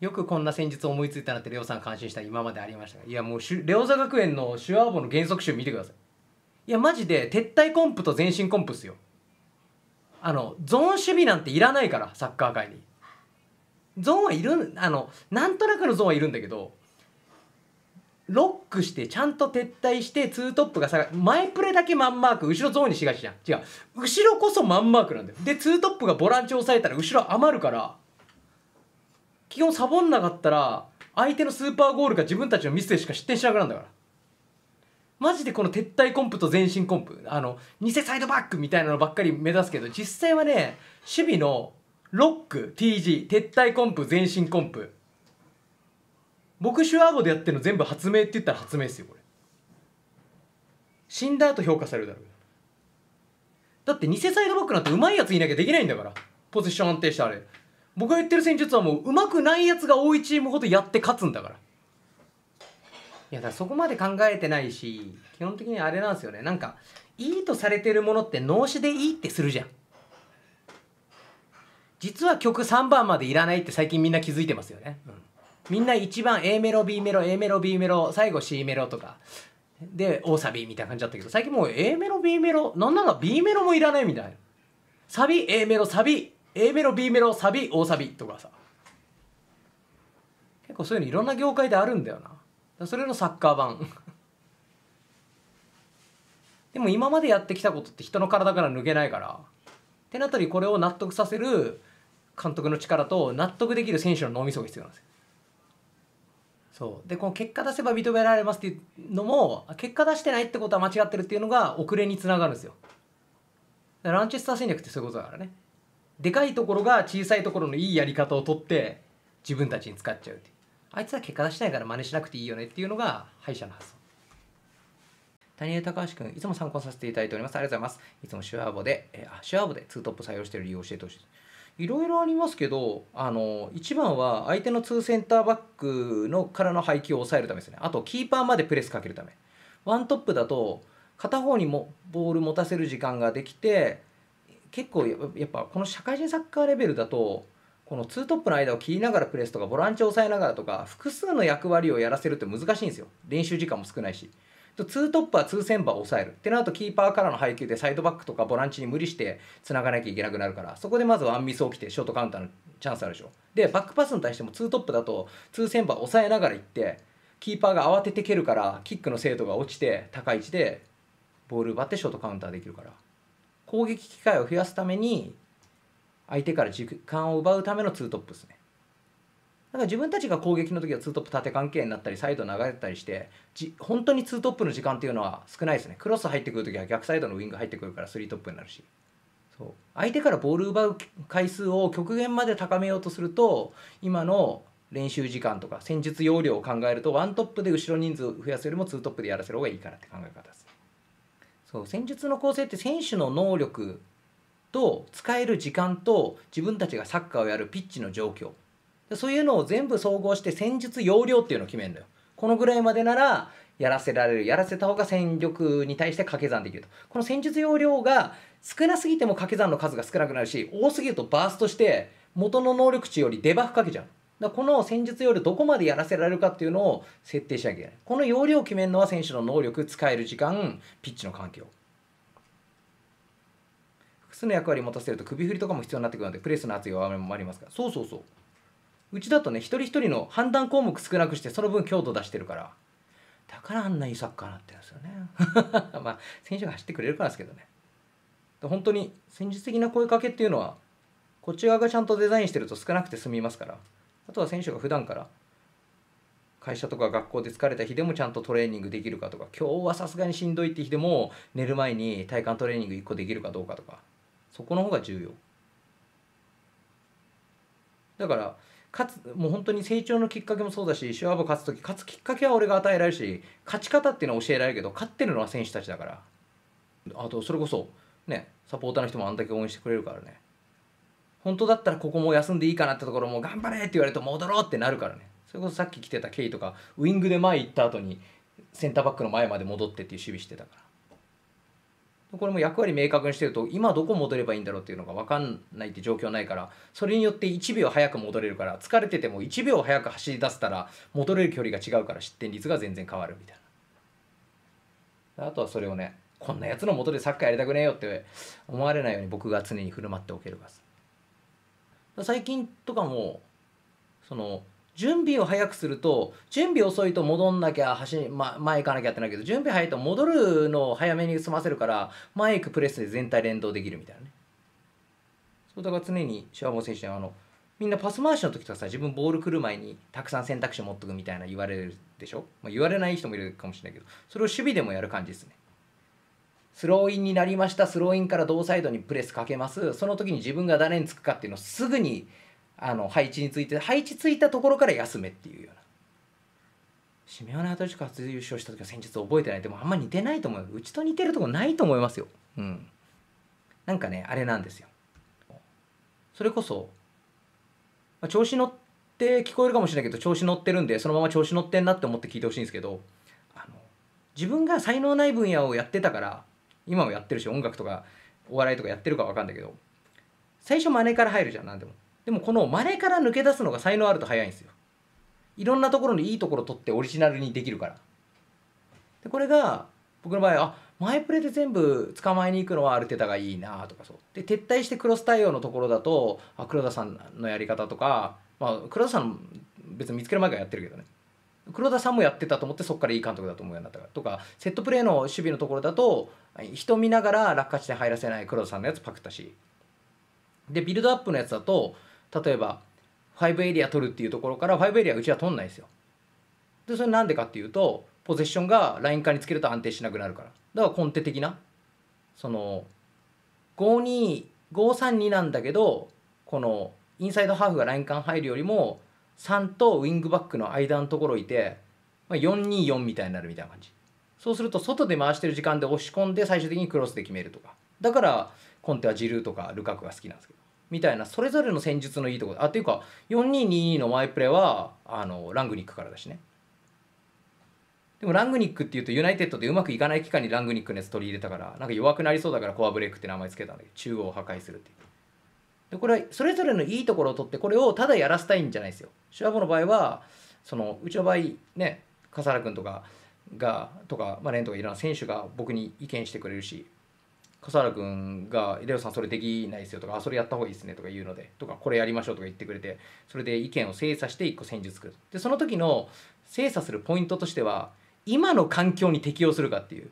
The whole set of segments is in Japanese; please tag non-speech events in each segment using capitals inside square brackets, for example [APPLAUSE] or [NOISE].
よくこんな戦術思いついたなってレオさん感心した今までありましたがいやもうレオザ学園のシュアーボの原則集見てくださいいやマジで撤退コンプと前進コンプっすよあのゾーン守備なんていらないからサッカー界にゾーンはいるあのなんとなくのゾーンはいるんだけどロックしてちゃんと撤退してツートップが下が前プレだけマンマーク後ろゾーンにしがちじゃん違う後ろこそマンマークなんだよでツートップがボランチを抑えたら後ろ余るから基本サボんなかったら相手のスーパーゴールか自分たちのミスでしか失点しなくなるんだからマジでこの撤退コンプと前進コンプあの偽サイドバックみたいなのばっかり目指すけど実際はね守備のロック TG 撤退コンプ前進コンプ僕アーゴでやってるの全部発明って言ったら発明ですよこれ死んだ後評価されるだろうだって偽サイドバックなんてうまいやついなきゃできないんだからポジション安定したあれ僕が言ってる戦術はもううまくないやつが多いチームほどやって勝つんだからいやだからそこまで考えてないし基本的にあれなんですよねなんかいいとされてるものって脳死でいいってするじゃん実は曲3番までいらないって最近みんな気づいてますよね、うん、みんな1番 A メロ B メロ A メロ B メロ最後 C メロとかで大サビみたいな感じだったけど最近もう A メロ B メロなんなら B メロもいらないみたいなサビ A メロサビ A メロ B メロサビ大サビとかさ結構そういうのいろんな業界であるんだよなそれのサッカー版 [LAUGHS] でも今までやってきたことって人の体から抜けないからってなったりこれを納得させる監督の力と納得できる選手の脳みそが必要なんですよそうでこの結果出せば認められますっていうのも結果出してないってことは間違ってるっていうのが遅れにつながるんですよランチェスター戦略ってそういうことだからねでかいところが小さいところのいいやり方を取って自分たちに使っちゃうっていうあいつは結果出しないから真似しなくていいよねっていうのが歯医者の発想谷江隆君いつも参考させていただいておりますありがとうございますいつも手話簿で、えー、あ手話簿で2トップ採用してる理由を教えてほしいいろいろありますけどあの一番は相手の2センターバックのからの配球を抑えるためですねあとキーパーまでプレスかけるためワントップだと片方にもボール持たせる時間ができて結構やっぱこの社会人サッカーレベルだとこのツートップの間を切りながらプレスとかボランチを抑えながらとか複数の役割をやらせるって難しいんですよ練習時間も少ないし。ツートップは2センバーを抑えるってなるとキーパーからの配球でサイドバックとかボランチに無理して繋がなきゃいけなくなるからそこでまずワンミス起きてショートカウンターのチャンスあるでしょでバックパスに対してもツートップだと2センバーを抑えながら行ってキーパーが慌てて蹴るからキックの精度が落ちて高い位置でボール奪ってショートカウンターできるから。攻撃機会を増やすために相手から時間を奪うための2トップですねだから自分たちが攻撃の時は2トップ縦関係になったりサイド流れたりしてじ本当に2トップの時間っていうのは少ないですねクロス入ってくる時は逆サイドのウィング入ってくるから3トップになるしそう相手からボール奪う回数を極限まで高めようとすると今の練習時間とか戦術要領を考えると1トップで後ろ人数を増やすよりも2トップでやらせる方がいいからって考え方ですそう戦術の構成って選手の能力と使える時間と自分たちがサッカーをやるピッチの状況そういうのを全部総合して戦術要領っていうのを決めるのよこのぐらいまでならやらせられるやらせた方が戦力に対して掛け算できるとこの戦術要領が少なすぎても掛け算の数が少なくなるし多すぎるとバーストして元の能力値よりデバフかけちゃうだこの戦術要領どこまでやらせられるかっていうのを設定しなきゃいけないこの要領を決めるのは選手の能力使える時間ピッチの環境複数の役割を持たせると首振りとかも必要になってくるのでプレスの圧力もありますからそうそうそううちだとね一人一人の判断項目少なくしてその分強度出してるからだからあんないいサッカーになってるんですよね [LAUGHS] まあ選手が走ってくれるからですけどね本当に戦術的な声かけっていうのはこっち側がちゃんとデザインしてると少なくて済みますからあとは選手が普段から会社とか学校で疲れた日でもちゃんとトレーニングできるかとか今日はさすがにしんどいって日でも寝る前に体幹トレーニング1個できるかどうかとかそこの方が重要だからかつもう本当に成長のきっかけもそうだしシュワーブ勝つ時勝つきっかけは俺が与えられるし勝ち方っていうのは教えられるけど勝ってるのは選手たちだからあとそれこそねサポーターの人もあんだけ応援してくれるからね本当だったらここも休んでいいかなってところも頑張れって言われると戻ろうってなるからねそれこそさっき来てたケイとかウイングで前行った後にセンターバックの前まで戻ってっていう守備してたからこれも役割明確にしてると今どこ戻ればいいんだろうっていうのが分かんないって状況ないからそれによって1秒早く戻れるから疲れてても1秒早く走り出せたら戻れる距離が違うから失点率が全然変わるみたいなあとはそれをねこんなやつのもとでサッカーやりたくねえよって思われないように僕が常に振る舞っておけるから最近とかもその準備を早くすると準備遅いと戻んなきゃ走、ま、前行かなきゃってないけど準備早いと戻るのを早めに済ませるから前行くプレスで全体連動できるみたいなねそうだから常にシャワボー選手はあのみんなパス回しの時とかさ自分ボール来る前にたくさん選択肢持っとくみたいな言われるでしょ、まあ、言われない人もいるかもしれないけどそれを守備でもやる感じですねスローインになりましたスローインから同サイドにプレスかけますその時に自分が誰につくかっていうのをすぐにあの配置について配置ついたところから休めっていうようなシメオナ・アトリチコ初優勝した時は先日覚えてないでもあんま似てないと思ううちと似てるとこないと思いますようんなんかねあれなんですよそれこそ、まあ、調子乗って聞こえるかもしれないけど調子乗ってるんでそのまま調子乗ってんなって思って聞いてほしいんですけどあの自分が才能ない分野をやってたから今もやってるし音楽とかお笑いとかやってるか分かんないけど最初真似から入るじゃん何でもでもこの真似から抜け出すのが才能あると早いんですよいろんなところにいいところ取ってオリジナルにできるからでこれが僕の場合あマイプレで全部捕まえに行くのはアルテタがいいなとかそうで撤退してクロス対応のところだとあ黒田さんのやり方とか、まあ、黒田さん別に見つける前からやってるけどね黒田さんもやってたと思ってそこからいい監督だと思うようになったからとかセットプレーの守備のところだと人見ながら落下地点入らせない黒田さんのやつパクったしでビルドアップのやつだと例えば5エリア取るっていうところから5エリアうちは取んないですよでそれなんでかっていうとポゼッションがライン化につけると安定しなくなるからだから根底的なその52532なんだけどこのインサイドハーフがライン間入るよりも3とウィングバックの間のところいて、まあ、424みたいになるみたいな感じそうすると外で回してる時間で押し込んで最終的にクロスで決めるとかだからコンテはジルーとかルカクが好きなんですけどみたいなそれぞれの戦術のいいところあっていうか4222のマイプレはあのラングニックからだしねでもラングニックっていうとユナイテッドでうまくいかない期間にラングニックのやつ取り入れたからなんか弱くなりそうだからコアブレイクって名前つけたんだけど中央を破壊するっていうでこれはそれぞれのいいところを取ってこれをただやらせたいんじゃないですよ。シュ部の場合はそのうちの場合ね笠原君とかがとか、まあ、レンとかいろんな選手が僕に意見してくれるし笠原君が「レオさんそれできないですよ」とか「それやった方がいいですね」とか言うのでとか「これやりましょう」とか言ってくれてそれで意見を精査して1個戦術作るでその時の精査するポイントとしては今の環境に適応するかっていう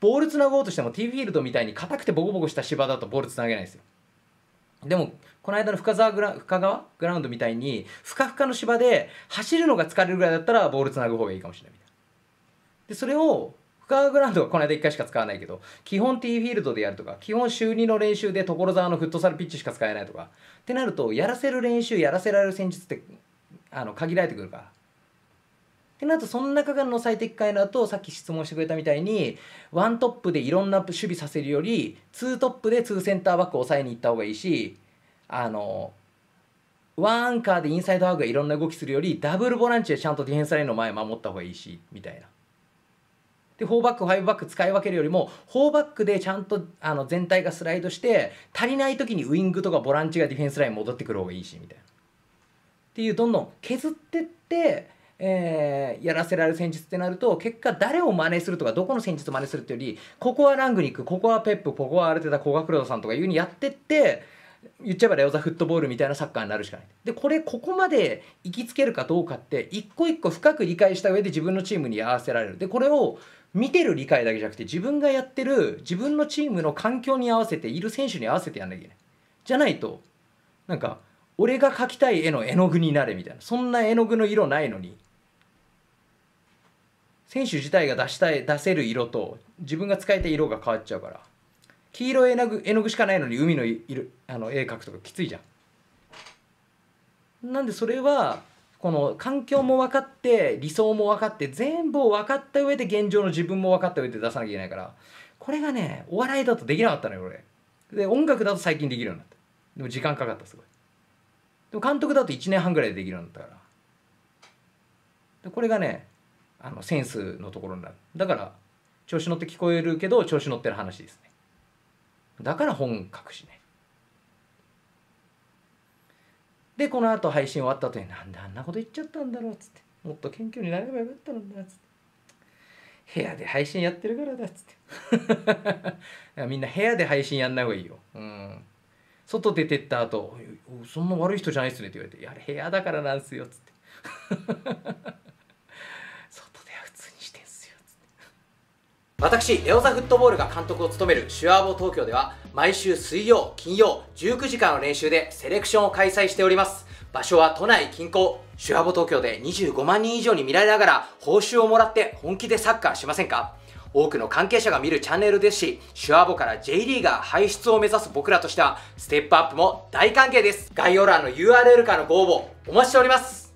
ボールつなごうとしてもティーフィールドみたいに硬くてボコボコした芝だとボールつなげないですよでもこの間の深沢グラ深川グラウンドみたいにふかふかの芝で走るのが疲れるぐらいだったらボールつなぐ方がいいかもしれないみたいな。でそれを深川グラウンドはこの間1回しか使わないけど基本 T フィールドでやるとか基本週2の練習で所沢のフットサルピッチしか使えないとかってなるとやらせる練習やらせられる戦術ってあの限られてくるからってなるとその中の最適解だとさっき質問してくれたみたいにワントップでいろんな守備させるよりツートップでツーセンターバックを抑えに行った方がいいしあのワンアンカーでインサイドハーフがいろんな動きするよりダブルボランチでちゃんとディフェンスラインの前守った方がいいしみたいな。で4バック5バック使い分けるよりも4バックでちゃんとあの全体がスライドして足りない時にウイングとかボランチがディフェンスライン戻ってくる方がいいしみたいな。っていうどんどん削ってってえー、やらせられる戦術ってなると結果誰を真似するとかどこの戦術を真似するっていうよりここはラングニックここはペップここはアルテタここはクロドさんとかいうふうにやってって言っちゃえばレオザフットボールみたいなサッカーになるしかない。でこれここまで行きつけるかどうかって一個一個深く理解した上で自分のチームに合わせられる。でこれを見てる理解だけじゃなくて自分がやってる自分のチームの環境に合わせている選手に合わせてやんなきゃいけない。じゃないとなんか俺が描きたい絵の絵の具になれみたいなそんな絵の具の色ないのに選手自体が出したい出せる色と自分が使いたい色が変わっちゃうから黄色絵の具絵の具しかないのに海の色あの絵描くとかきついじゃん。なんでそれはこの環境も分かって理想も分かって全部を分かった上で現状の自分も分かった上で出さなきゃいけないからこれがねお笑いだとできなかったのよ俺。で音楽だと最近できるようになった。でも時間かかったすごい。でも監督だと1年半ぐらいでできるようになったから。でこれがねあのセンスのところになるだから調子乗って聞こえるけど調子乗ってる話ですねだから本書くしねでこのあと配信終わった後になんであんなこと言っちゃったんだろうっつってもっと謙虚になればよかったんだっつって部屋で配信やってるからだっつって [LAUGHS] みんな部屋で配信やんない方がいいようん外出てった後そんな悪い人じゃないっすね」って言われて「いやあれ部屋だからなんすよ」っつって私、レオザフットボールが監督を務めるシュアーボ東京では、毎週水曜、金曜、19時間の練習でセレクションを開催しております。場所は都内近郊、シュアーボ東京で25万人以上に見られながら、報酬をもらって本気でサッカーしませんか多くの関係者が見るチャンネルですし、シュアボから J リーガー輩出を目指す僕らとしては、ステップアップも大歓迎です。概要欄の URL からのご応募、お待ちしております。